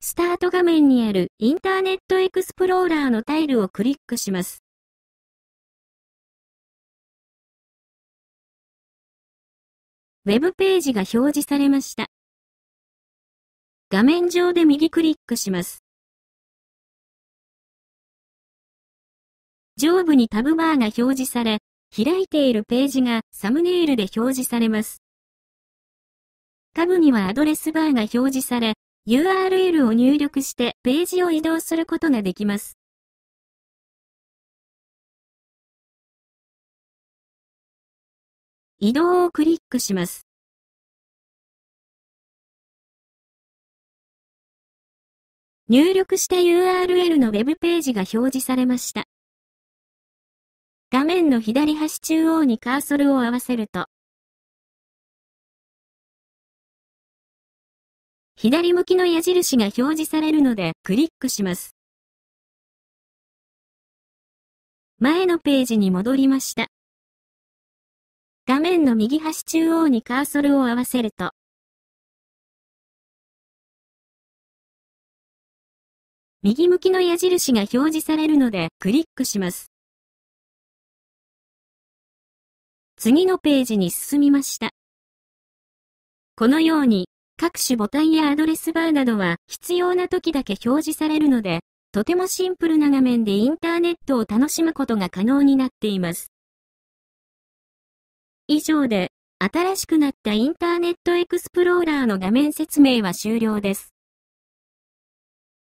スタート画面にあるインターネットエクスプローラーのタイルをクリックします。ウェブページが表示されました。画面上で右クリックします。上部にタブバーが表示され、開いているページがサムネイルで表示されます。下部にはアドレスバーが表示され、URL を入力してページを移動することができます。移動をクリックします。入力した URL の Web ページが表示されました。画面の左端中央にカーソルを合わせると、左向きの矢印が表示されるのでクリックします。前のページに戻りました。画面の右端中央にカーソルを合わせると、右向きの矢印が表示されるのでクリックします。次のページに進みました。このように各種ボタンやアドレスバーなどは必要な時だけ表示されるので、とてもシンプルな画面でインターネットを楽しむことが可能になっています。以上で、新しくなったインターネットエクスプローラーの画面説明は終了です。